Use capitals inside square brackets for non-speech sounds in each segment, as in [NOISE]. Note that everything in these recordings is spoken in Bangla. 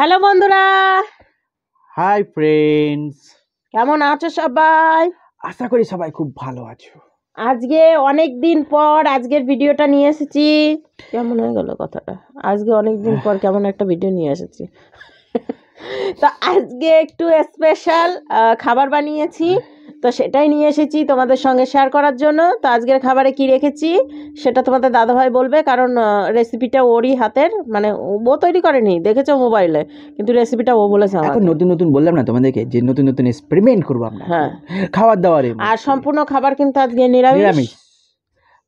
হ্যালো বন্ধুরা হাই ফ্রেন্ডস কেমন আছো সবাই আশা করি সবাই খুব ভালো আছো আজকে অনেক দিন পর আজকের ভিডিওটা নিয়ে এসেছি কেমন হয়ে গেল কথাটা আজকে অনেক দিন পর কেমন একটা ভিডিও নিয়ে এসেছি [LAUGHS] তো আজকে একটু স্পেশাল খাবার বানিয়েছি তো সেটাই নিয়ে এসেছি তোমাদের সঙ্গে শেয়ার করার জন্য তো আজকের খাবারে কি রেখেছি সেটা তোমাদের দাদাভাই বলবে কারণ রেসিপিটা ওরই হাতের মানে ও তৈরি করেনি দেখেছো মোবাইলে কিন্তু রেসিপিটা ও বলেছে এখন নতুন নতুন বললাম না তোমাদেরকে যে নতুন নতুন এক্সপেরিমেন্ট করবো আমরা হ্যাঁ খাবার দাবার আর সম্পূর্ণ খাবার কিন্তু আজকে নিরামিষ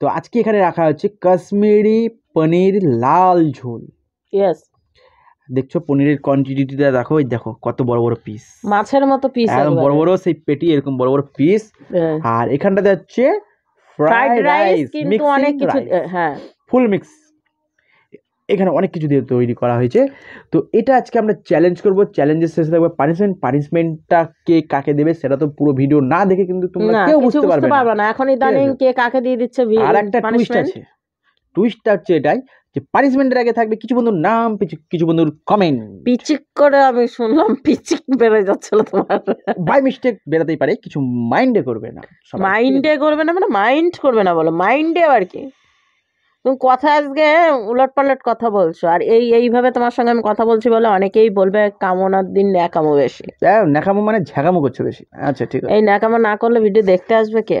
তো আজকে এখানে রাখা হচ্ছে কাশ্মীরি পনির লাল ঝোল ইয়েস দেখছো পনিরের কোয়ান্টিটিটা দেখো এই দেখো কত বড় বড় পিস মাছের মতো পিস একদম বড় বড় সেই পেটি এরকম বড় বড় পিস হ্যাঁ। আর এখানটা হচ্ছে ফ্রাইড রাইস কিন্তু অনেক কিছু হ্যাঁ ফুল মিক্স এখানে অনেক কিছু দিয়ে তৈরি করা হয়েছে তো এটা আজকে আমরা চ্যালেঞ্জ করব চ্যালেঞ্জের শেষে থাকবে পানিশমেন্ট পানিশমেন্টটা কে কাকে দেবে সেটা তো পুরো ভিডিও না দেখে কিন্তু তোমরা কেউ বুঝতে পারবে না এখন ইদানিং কে কাকে দিয়ে দিচ্ছে আর একটা টুইস্ট আছে টুইস্টটা হচ্ছে এটাই যে পানিশমেন্টের আগে থাকবে কিছু বন্ধুর নাম কিছু বন্ধুর কমেন্ট পিচিক করে আমি শুনলাম পিচিক বেড়ে যাচ্ছিল তোমার বাই মিস্টেক বেড়াতেই পারে কিছু মাইন্ডে করবে না মাইন্ডে করবে না মানে মাইন্ড করবে না বলো মাইন্ডে আর কি তুমি কথা আজকে উলট পালট কথা বলছো আর এই এইভাবে তোমার সঙ্গে আমি কথা বলছি বলে অনেকেই বলবে কামনার দিন ন্যাকামো বেশি হ্যাঁ, ন্যাকামো মানে ঝ্যাকামো করছো বেশি আচ্ছা ঠিক আছে এই ন্যাকামো না করলে ভিডিও দেখতে আসবে কে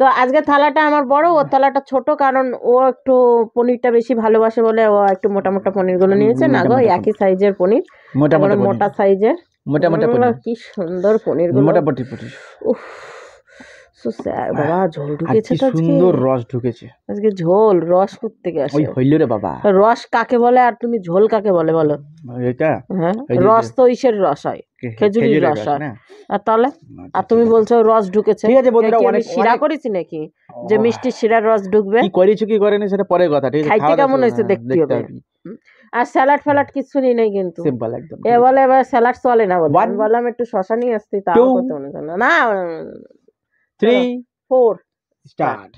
তো আজকে থালাটা আমার বড় ওর হ্যাঁ। থালাটা ছোট কারণ ও একটু পনিরটা বেশি ভালোবাসে বলে ও একটু মোটা মোটা পনির গুলো নিয়েছে না গো একই সাইজের পনির মোটা মোটা সাইজের মোটা মোটা কি সুন্দর পনির মোটা পনির উফ স্যার হ্যাঁ। বাবা ঝোল ঢুকেছে তো সুন্দর রস ঢুকেছে আজকে ঝোল রস করতে গেছে ওই হইল রে বাবা রস কাকে বলে আর তুমি ঝোল কাকে বলে বলো এটা হ্যাঁ, রস তো রস হয় খেজুরির রস হয় আর তাহলে আর তুমি বলছো রস ঢুকেছে ঠিক আছে বন্ধুরা অনেক শিরা করেছি নাকি যে মিষ্টি শিরার রস ঢুকবে কি করেছো কি করেনি সেটা পরে কথা ঠিক আছে খাইতে কেমন হয়েছে হ্যাঁ, দেখতে হবে আর স্যালাড ফ্যালাড কিছু নেই নাই কিন্তু সিম্পল একদম এ বলে এবার স্যালাড চলে না বললাম একটু শশা নিয়ে আসতে তাও করতে না থ্রি ফোর স্টার্ট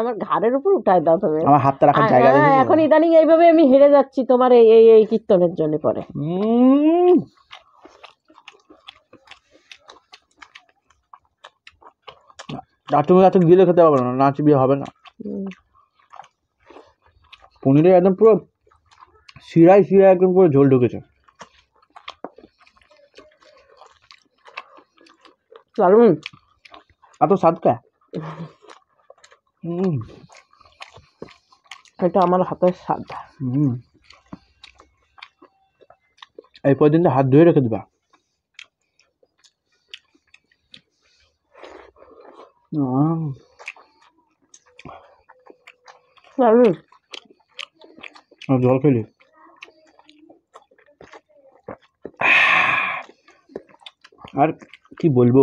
আমার ঘাড়ের উপর উঠায় দাও তুমি আমার হাতটা রাখার জায়গা নেই এখন ইদানিং এইভাবে আমি হেরে যাচ্ছি তোমার এই এই এই কীর্তনের জন্য পরে তুমি এত গিলে খেতে পারবে না নাচ বিয়ে হবে না পনিরের একদম পুরো শিরায় শিরায় একদম পুরো ঝোল ঢুকেছে দারুণ এত স্বাদটা হুম এটা আমার হাতের স্বাদ এই পর্যন্ত হাত ধুয়ে রেখে দেবা জল খেলি আর কি বলবো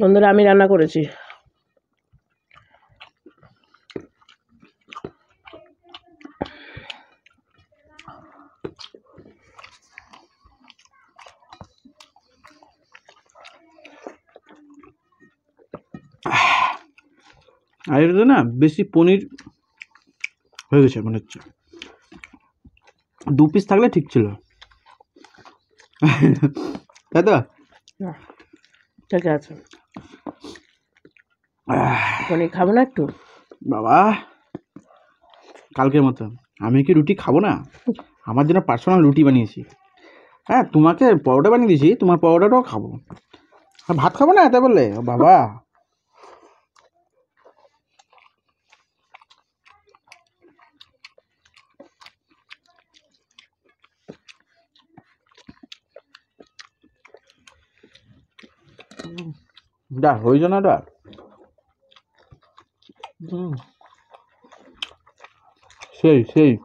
বন্ধুরা আমি রান্না করেছি আর না বেশি পনির হয়ে গেছে মনে হচ্ছে দু পিস থাকলে ঠিক ছিল তাই তো ঠিক আছে পনির খাবো না একটু বাবা কালকের মতো আমি কি রুটি খাবো না আমার জন্য পার্সোনাল রুটি বানিয়েছি হ্যাঁ তোমাকে পরোটা বানিয়ে দিয়েছি তোমার পরোটাটাও খাবো ভাত খাবো না এতে বললে বাবা যা হয়ে না ডা Hum. Sei, sei.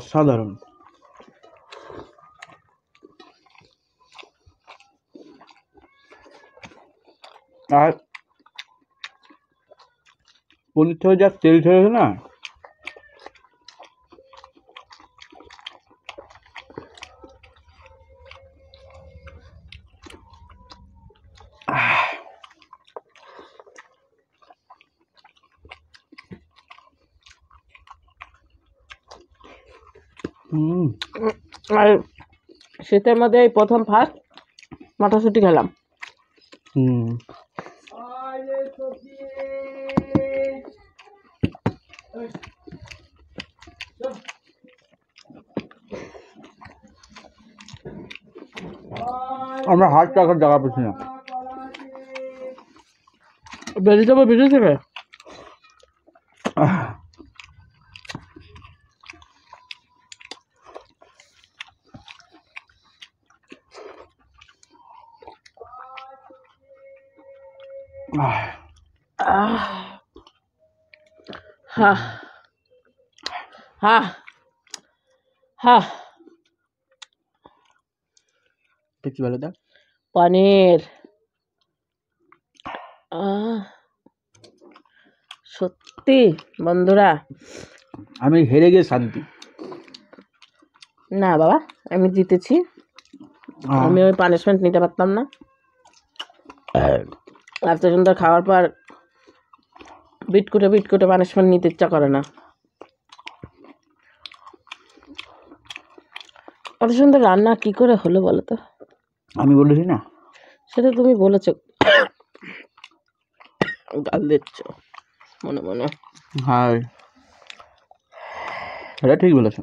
অসাধারণ আর পনির থেকে যা তেল ছেড়েছে না আর শীতের মধ্যে এই প্রথম ফার্স্ট মটরশুটি খেলাম আমরা হাট টাকার জায়গা পেছি না বেরিয়ে যাবো বেরিয়ে থেকে হা হা হা কি বলো দা পনির সত্যি বন্ধুরা আমি হেরে গিয়ে শান্তি না বাবা আমি জিতেছি আমি ওই পানিশমেন্ট নিতে পারতাম না হ্যাঁ। এত সুন্দর খাওয়ার পর বিটকুটে বিটকুটে পানিশমেন্ট নিতে ইচ্ছা করে না অত সুন্দর রান্না কি করে হলো বলো তো আমি বলেছি না সেটা তুমি বলেছো গাল দিচ্ছ মনে মনে হাই এটা ঠিক বলেছো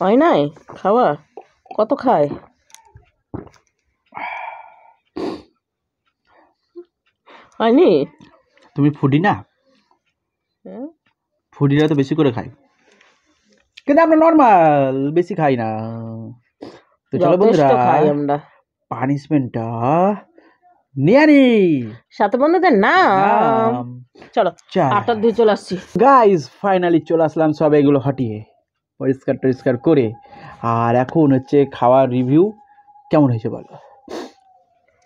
হয় নাই খাওয়া কত খায় হয়নি তুমি ফুডি না হ্যাঁ। ফুডিরা তো বেশি করে খাই কিন্তু আমরা নর্মাল বেশি খাই না তো চলো বন্ধুরা খাই আমরা পানিশমেন্টটা নিয়ারি সাথে বন্ধুদের নাম চলো আটার দিয়ে চলে আসছি গাইস ফাইনালি চলে আসলাম সব এগুলো হটিয়ে পরিষ্কার টরিষ্কার করে আর এখন হচ্ছে খাওয়ার রিভিউ কেমন হয়েছে বলো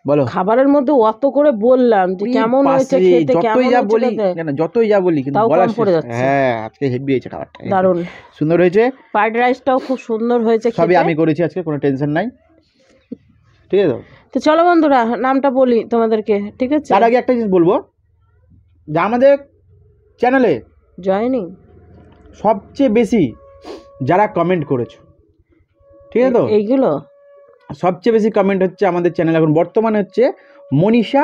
বলো খাবারের মধ্যে অত করে বললাম যে কেমন হয়েছে খেতে কেমন যা বলি না যতই যা বলি কিন্তু বলা হ্যাঁ আজকে হেভি হয়েছে খাবারটা দারুণ সুন্দর হয়েছে ফ্রাইড রাইসটাও খুব সুন্দর হয়েছে সবই আমি করেছি আজকে কোনো টেনশন নাই ঠিক আছে তো চলো বন্ধুরা নামটা বলি তোমাদেরকে ঠিক আছে তার আগে একটা জিনিস বলবো যে আমাদের চ্যানেলে জয়নিং সবচেয়ে বেশি যারা কমেন্ট করেছো ঠিক আছে তো এইগুলো সবচেয়ে বেশি কমেন্ট হচ্ছে আমাদের চ্যানেল এখন বর্তমানে হচ্ছে মনীষা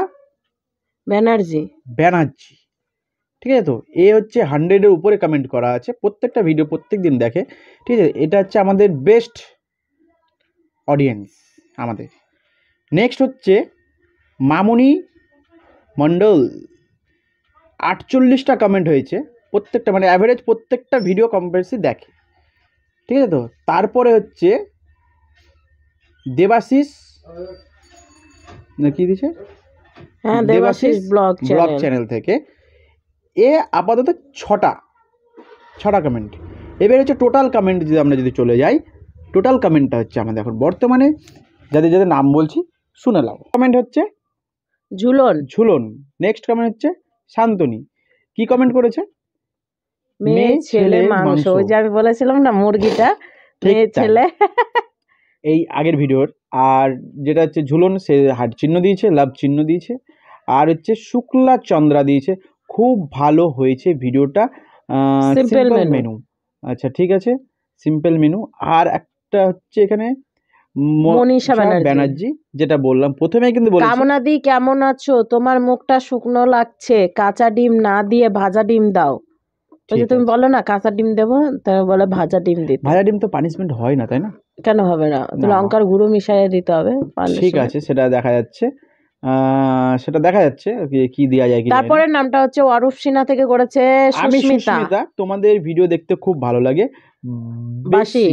ব্যানার্জি ব্যানার্জি ঠিক আছে তো এ হচ্ছে হান্ড্রেডের উপরে কমেন্ট করা আছে প্রত্যেকটা ভিডিও প্রত্যেক দিন দেখে ঠিক আছে এটা হচ্ছে আমাদের বেস্ট অডিয়েন্স আমাদের নেক্সট হচ্ছে মামুনি মণ্ডল আটচল্লিশটা কমেন্ট হয়েছে প্রত্যেকটা মানে অ্যাভারেজ প্রত্যেকটা ভিডিও কম্পেন্সি দেখে ঠিক আছে তো তারপরে হচ্ছে দেবাশিস না কি দিছে হ্যাঁ দেবাশিস ব্লগ ব্লগ চ্যানেল থেকে এ আপাতত ছটা ছটা কমেন্ট এবার হচ্ছে টোটাল কমেন্ট যদি আমরা যদি চলে যাই টোটাল কমেন্টটা হচ্ছে আমাদের এখন বর্তমানে যাদের যাদের নাম বলছি শুনে নাও কমেন্ট হচ্ছে ঝুলন ঝুলন নেক্সট কমেন্ট হচ্ছে শান্তনি কি কমেন্ট করেছে মেয়ে ছেলে মাংস ওই যে আমি বলেছিলাম না মুরগিটা মেয়ে ছেলে এই আগের ভিডিওর আর যেটা হচ্ছে ঝুলন সে হাট চিহ্ন দিয়েছে লাভ চিহ্ন দিয়েছে আর হচ্ছে শুক্লা চন্দ্রা দিয়েছে খুব ভালো হয়েছে ভিডিওটা সিম্পল মেনু আচ্ছা ঠিক আছে সিম্পল মেনু আর একটা হচ্ছে এখানে মনীষা ব্যানার্জি যেটা বললাম প্রথমে কিন্তু কামনাদি কেমন আছো তোমার মুখটা শুকনো লাগছে কাঁচা ডিম না দিয়ে ভাজা ডিম দাও তুমি বলো না কাঁচা ডিম দেবো তারা বলে ভাজা ডিম দিতে ভাজা ডিম তো পানিশমেন্ট হয় না তাই না কেন হবে না তো না। লঙ্কার গুঁড়ো মিশিয়ে দিতে হবে ঠিক আছে সেটা দেখা যাচ্ছে সেটা দেখা যাচ্ছে কি- দেওয়া যায় তারপরে নামটা হচ্ছে অরূপ সিনহা থেকে করেছে সুস্মিতা তোমাদের ভিডিও দেখতে খুব ভালো লাগে বাসি।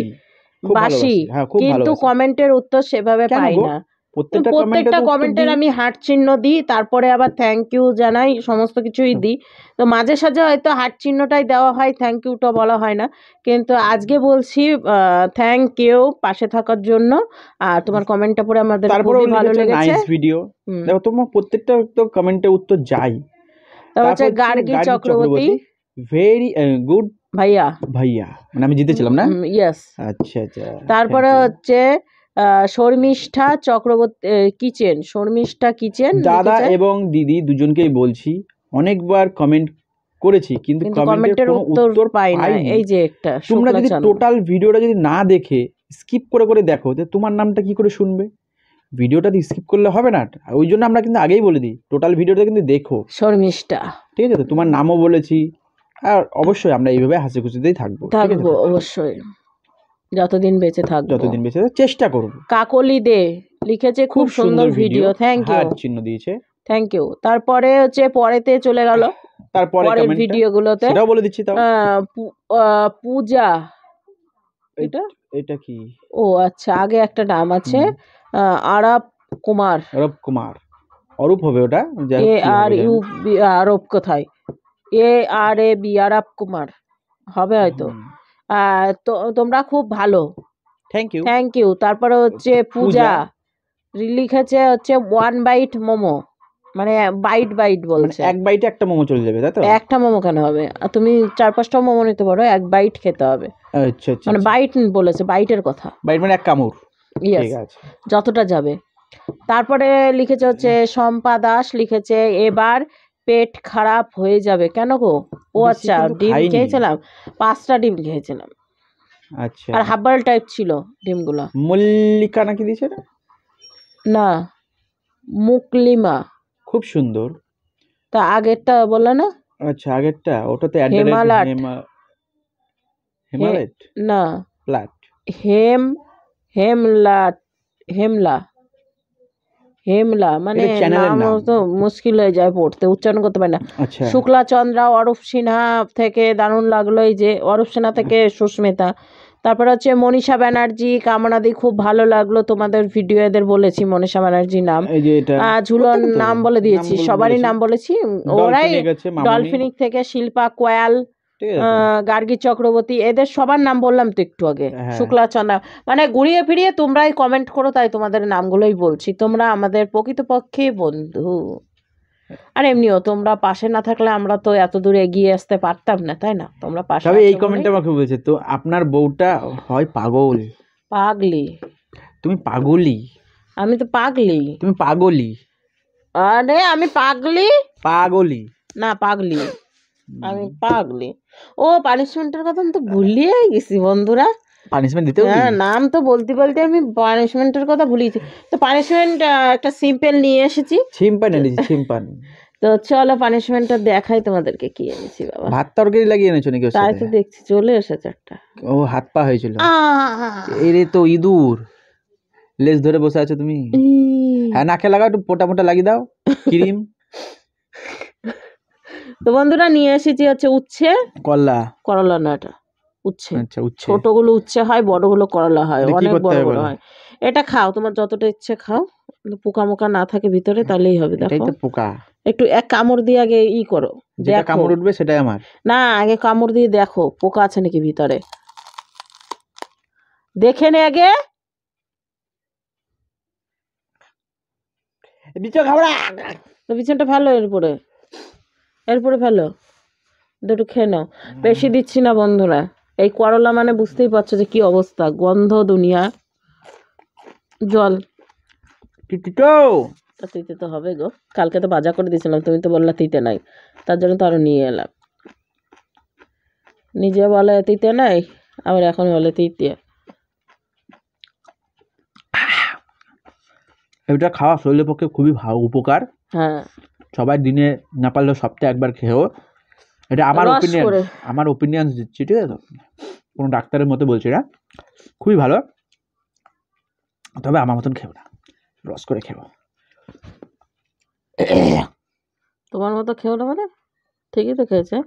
বাসি হ্যাঁ খুব কিন্তু কমেন্টের উত্তর সেভাবে পাই না প্রত্যেকটা কমেন্টের আমি হার্ট চিহ্ন দিই তারপরে আবার থ্যাংক ইউ জানাই সমস্ত কিছুই দিই তো মাঝে সাঝে হয়তো হার্ট চিহ্নটাই দেওয়া হয় থ্যাংক ইউটা বলা হয় না কিন্তু আজকে বলছি থ্যাংক ইউ পাশে থাকার জন্য আর তোমার কমেন্টটা পড়ে আমাদের খুবই ভালো লেগেছে ভিডিও দেখো তোমার প্রত্যেকটা তো কমেন্টের উত্তর যাই তারপর হচ্ছে Gargi Chakraborty very good uh, ভাইয়া ভাইয়া মানে আমি জিতেছিলাম না ইয়েস আচ্ছা আচ্ছা তারপরে হচ্ছে শর্মিষ্ঠা চক্রবর্তী কিচেন শর্মিষ্ঠা কিচেন দাদা এবং দিদি দুজনকেই বলছি অনেকবার কমেন্ট করেছি কিন্তু কমেন্টের উত্তর পাই না এই যে একটা তোমরা যদি টোটাল ভিডিওটা যদি না দেখে স্কিপ করে করে দেখো তো তোমার নামটা কি করে শুনবে ভিডিওটা স্কিপ করলে হবে না ওই জন্য আমরা কিন্তু আগেই বলে দিই টোটাল ভিডিওটা কিন্তু দেখো শর্মিষ্ঠা ঠিক আছে তো তোমার নামও বলেছি আর অবশ্যই আমরা এইভাবে হাসি খুশিতেই থাকবো থাকবো অবশ্যই যতদিন বেঁচে থাকবো যতদিন বেঁচে থাকবো, চেষ্টা করব কাকলি দে লিখেছে খুব সুন্দর ভিডিও থ্যাংক ইউ হার্ট চিহ্ন দিয়েছে থ্যাংক ইউ তারপরে হচ্ছে পরেতে চলে গেল তারপরে পরের ভিডিও গুলোতে ভিডিওগুলোতে সেটাও বলে দিচ্ছি তাও আহ, পূজা এটা এটা কি ও আচ্ছা আগে একটা নাম আছে আরব আহ, কুমার অরূপ কুমার অরূপ হবে ওটা এ আর ইউ বি আরব কোথায় এ আর এ বি আরব কুমার হবে হয়তো তো তোমরা খুব ভালো থ্যাংক ইউ থ্যাংক ইউ তারপরে হচ্ছে পূজা লিখেছে হচ্ছে ওয়ান বাইট মোমো মানে বাইট মানে বাইট বলছে এক বাইটে একটা মোমো চলে যাবে তাই তো একটা মোমো কেন হবে তুমি চার পাঁচটা মোমো নিতে পারো এক বাইট খেতে হবে আচ্ছা, আচ্ছা মানে বাইট আচ্ছা। বলেছে বাইটের কথা বাইট মানে এক কামড় ঠিক আছে যতটা যাবে তারপরে লিখেছে হচ্ছে শম্পা দাস লিখেছে এবার পেট খারাপ হয়ে যাবে কেন গো ও আচ্ছা ডিম খেয়েছিলাম পাঁচটা ডিম খেয়েছিলাম আচ্ছা আর হার্বাল টাইপ ছিল ডিমগুলো মল্লিকা নাকি দিয়েছে না মুকলিমা খুব সুন্দর তা আগেরটা বললে না আচ্ছা আগেরটা ওটাতে at the rate হেমালাট। হেমালাট না প্লাট হেম হেমলা হেমলা হেমলা মানে নাম তো মুশকিল হয়ে যায় পড়তে উচ্চারণ করতে পারে না আচ্ছা। শুক্লা চন্দ্রা অরূপ সিনহা থেকে দারুণ লাগলো এই যে অরূপ সিনহা থেকে সুস্মিতা তারপর হচ্ছে মনীষা ব্যানার্জি কামনাদি খুব ভালো লাগলো তোমাদের ভিডিও এদের বলেছি মনীষা ব্যানার্জি নাম ঝুলন নাম বলে দিয়েছি সবারই নাম বলেছি ওরাই ডলফিনিক থেকে শিল্পা কোয়াল গার্গী চক্রবর্তী এদের সবার নাম বললাম তো একটু আগে হ্যাঁ। শুক্লাচনা মানে ঘুরিয়ে ফিরিয়ে তোমরাই কমেন্ট করো তাই তোমাদের নামগুলোই বলছি তোমরা আমাদের প্রকৃতপক্ষে বন্ধু আর এমনিও তোমরা পাশে না থাকলে আমরা তো এত দূর এগিয়ে আসতে পারতাম না তাই না তোমরা পাশে তবে এই কমেন্টটা আমাকে বলছে তো আপনার বউটা হয় পাগল পাগলি তুমি পাগলি আমি তো পাগলি তুমি পাগলি আরে আমি পাগলি পাগলি না পাগলি আমি পাগলি ও পানিশমেন্টের কথা আমি তো হ্যাঁ। ভুলিয়ে গেছি বন্ধুরা পানিশমেন্ট দিতে হ্যাঁ নাম তো বলতে বলতে আমি পানিশমেন্টের কথা ভুলিয়েছি তো পানিশমেন্ট একটা সিম্পেল নিয়ে এসেছি সিম্পান এনেছি সিম্পান তো চলো পানিশমেন্টটা দেখাই তোমাদেরকে কি এনেছি বাবা ভাত তরকারি লাগিয়ে এনেছো নাকি তাই তো দেখছি চলে এসেছে একটা ও হাত পা হয়েছিল এরে তো ইঁদুর লেজ ধরে বসে আছো তুমি হ্যাঁ নাকে লাগাও একটু পোটা মোটা লাগিয়ে দাও ক্রিম [LAUGHS] তো বন্ধুরা নিয়ে এসেছি হচ্ছে উচ্ছে করলা করলা না এটা উচ্ছে আচ্ছা উচ্ছে ছোটগুলো উচ্ছে হয় বড়গুলো করলা হয় অনেক বড় বড় হয় এটা খাও তোমার যতটা ইচ্ছে খাও পোকা মোকা না থাকে ভিতরে তাহলেই হবে দেখো পোকা একটু এক কামড় দিয়ে আগে ই করো যেটা কামড় উঠবে সেটাই আমার না আগে কামড় দিয়ে দেখো পোকা আছে নাকি ভিতরে দেখে নে আগে বিছন খাবড়া বিছনটা ভালো এরপরে এরপরে ফেলো দুটো খেয়ে নাও বেশি দিচ্ছি না বন্ধুরা এই করলা মানে বুঝতেই পারছো যে কি অবস্থা গন্ধ দুনিয়া জল তিতিতো তা তিতে তো হবে গো কালকে তো বাজা করে দিয়েছিলাম তুমি তো বললা তিতে নাই তার জন্য তো আরো নিয়ে এলাম নিজে বলে তিতে নাই আবার এখন বলে তিতে এটা খাওয়া শরীরের পক্ষে খুবই উপকার হ্যাঁ সবাই দিনে না পারলেও সপ্তাহে একবার খেয়েও এটা আমার ওপিনিয়ন আমার ওপিনিয়ন দিচ্ছি ঠিক আছে কোনো ডাক্তারের মতো বলছি না খুবই ভালো তবে আমার মতন খেও না রস করে খেও তোমার মতো খেও না মানে ঠিকই তো খেয়েছে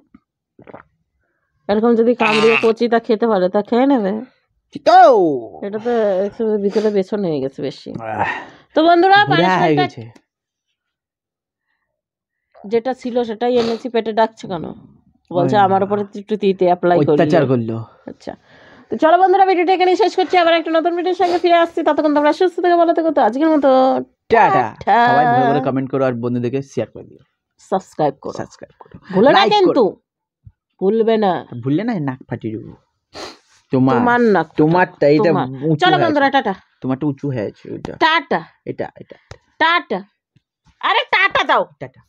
এরকম যদি কামড়িয়ে কচি তা খেতে পারে তা খেয়ে নেবে এটা তো ভিতরে বেসন হয়ে গেছে বেশি তো বন্ধুরা পানিশমেন্টটা যেটা ছিল সেটাই এনেছি পেটে ডাকছে কেন বলছে আমার উপরে ত্রুটিতে অ্যাপ্লাই অত্যাচার করলো আচ্ছা তো চলো বন্ধুরা ভিডিওটা এখানে শেষ করছি আবার একটা নতুন ভিডিওর সঙ্গে ফিরে আসছি ততক্ষণ তোমরা সুস্থ থেকে ভালো থেকো তো আজকের মতো টাটা সবাই ভালো করে কমেন্ট করো আর বন্ধুদেরকে শেয়ার করে দিও সাবস্ক্রাইব করো সাবস্ক্রাইব করো ভুলে না কিন্তু ভুলবে না ভুললে না নাক ফাটিয়ে দেবো তোমার তোমার নাক তোমারটা এটা চলো বন্ধুরা টাটা তোমারটা উঁচু হয়েছে এটা টাটা এটা এটা টাটা আরে টাটা দাও টাটা